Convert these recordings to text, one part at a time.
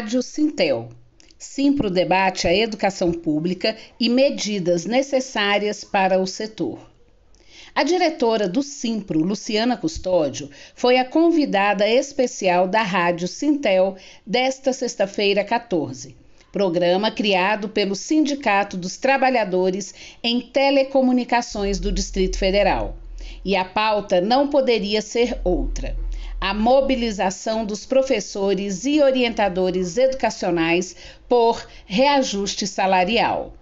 Rádio Sintel. Simpro debate a educação pública e medidas necessárias para o setor. A diretora do Simpro, Luciana Custódio, foi a convidada especial da Rádio Sintel desta sexta-feira, 14, programa criado pelo Sindicato dos Trabalhadores em Telecomunicações do Distrito Federal. E a pauta não poderia ser outra a mobilização dos professores e orientadores educacionais por reajuste salarial.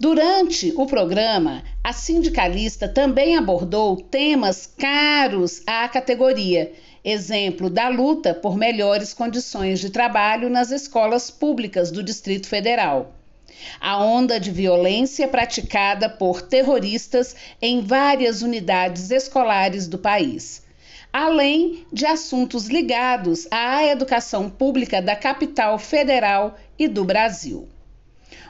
Durante o programa, a sindicalista também abordou temas caros à categoria, exemplo da luta por melhores condições de trabalho nas escolas públicas do Distrito Federal. A onda de violência praticada por terroristas em várias unidades escolares do país além de assuntos ligados à educação pública da capital federal e do Brasil.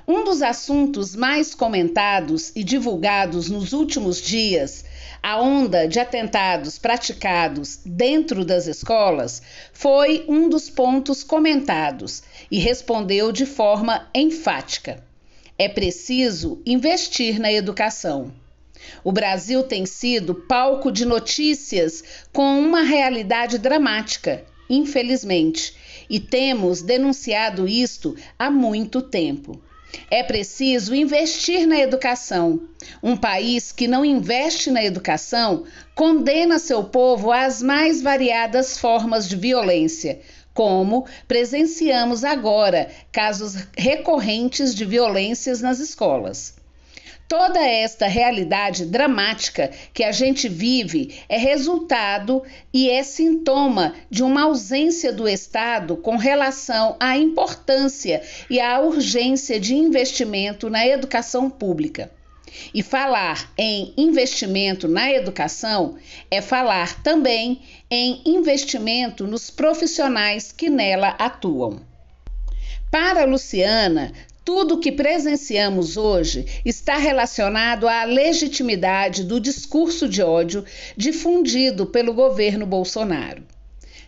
Um dos assuntos mais comentados e divulgados nos últimos dias, a onda de atentados praticados dentro das escolas, foi um dos pontos comentados e respondeu de forma enfática: é preciso investir na educação. O Brasil tem sido palco de notícias com uma realidade dramática, infelizmente, e temos denunciado isto há muito tempo. É preciso investir na educação. Um país que não investe na educação condena seu povo às mais variadas formas de violência, como presenciamos agora casos recorrentes de violências nas escolas. Toda esta realidade dramática que a gente vive é resultado e é sintoma de uma ausência do Estado com relação à importância e à urgência de investimento na educação pública. E falar em investimento na educação é falar também em investimento nos profissionais que nela atuam. Para Luciana, tudo o que presenciamos hoje está relacionado à legitimidade do discurso de ódio difundido pelo governo Bolsonaro.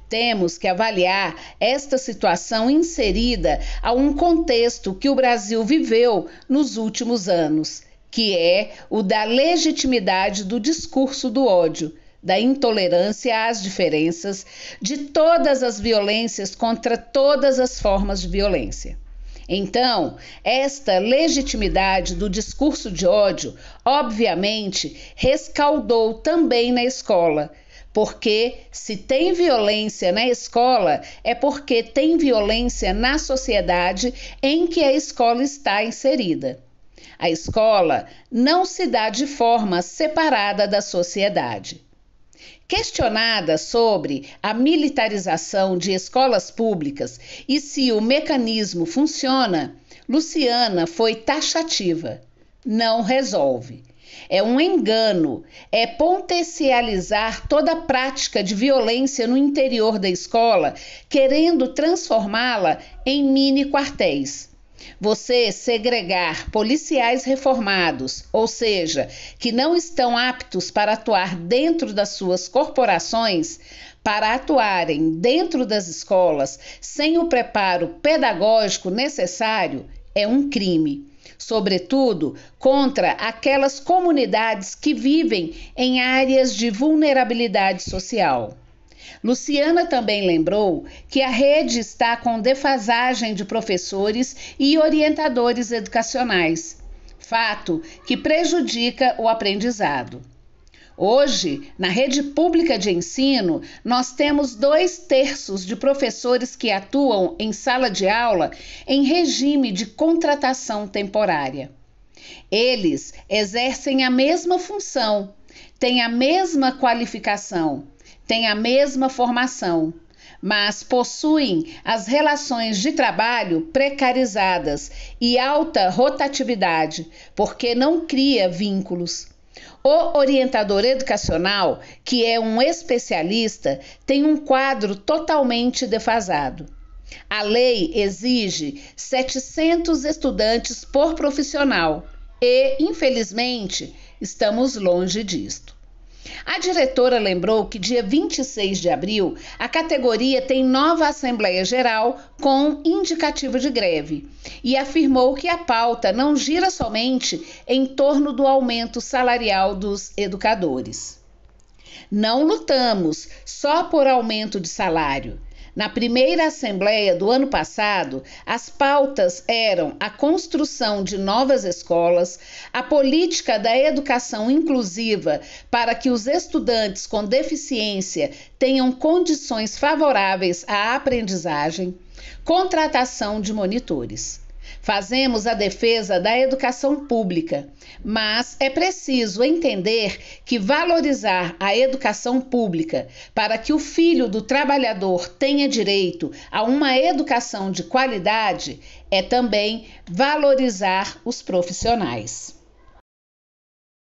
Temos que avaliar esta situação inserida a um contexto que o Brasil viveu nos últimos anos, que é o da legitimidade do discurso do ódio, da intolerância às diferenças, de todas as violências contra todas as formas de violência. Então, esta legitimidade do discurso de ódio, obviamente, rescaldou também na escola. Porque se tem violência na escola, é porque tem violência na sociedade em que a escola está inserida. A escola não se dá de forma separada da sociedade. Questionada sobre a militarização de escolas públicas e se o mecanismo funciona, Luciana foi taxativa. Não resolve. É um engano, é potencializar toda a prática de violência no interior da escola, querendo transformá-la em mini quartéis. Você segregar policiais reformados, ou seja, que não estão aptos para atuar dentro das suas corporações, para atuarem dentro das escolas sem o preparo pedagógico necessário, é um crime sobretudo contra aquelas comunidades que vivem em áreas de vulnerabilidade social. Luciana também lembrou que a rede está com defasagem de professores e orientadores educacionais, fato que prejudica o aprendizado. Hoje, na rede pública de ensino, nós temos dois terços de professores que atuam em sala de aula em regime de contratação temporária. Eles exercem a mesma função, têm a mesma qualificação têm a mesma formação, mas possuem as relações de trabalho precarizadas e alta rotatividade, porque não cria vínculos. O orientador educacional, que é um especialista, tem um quadro totalmente defasado. A lei exige 700 estudantes por profissional e, infelizmente, estamos longe disto. A diretora lembrou que dia 26 de abril a categoria tem nova Assembleia Geral com indicativo de greve e afirmou que a pauta não gira somente em torno do aumento salarial dos educadores. Não lutamos só por aumento de salário na primeira assembleia do ano passado, as pautas eram a construção de novas escolas, a política da educação inclusiva para que os estudantes com deficiência tenham condições favoráveis à aprendizagem, contratação de monitores. Fazemos a defesa da educação pública, mas é preciso entender que valorizar a educação pública para que o filho do trabalhador tenha direito a uma educação de qualidade é também valorizar os profissionais.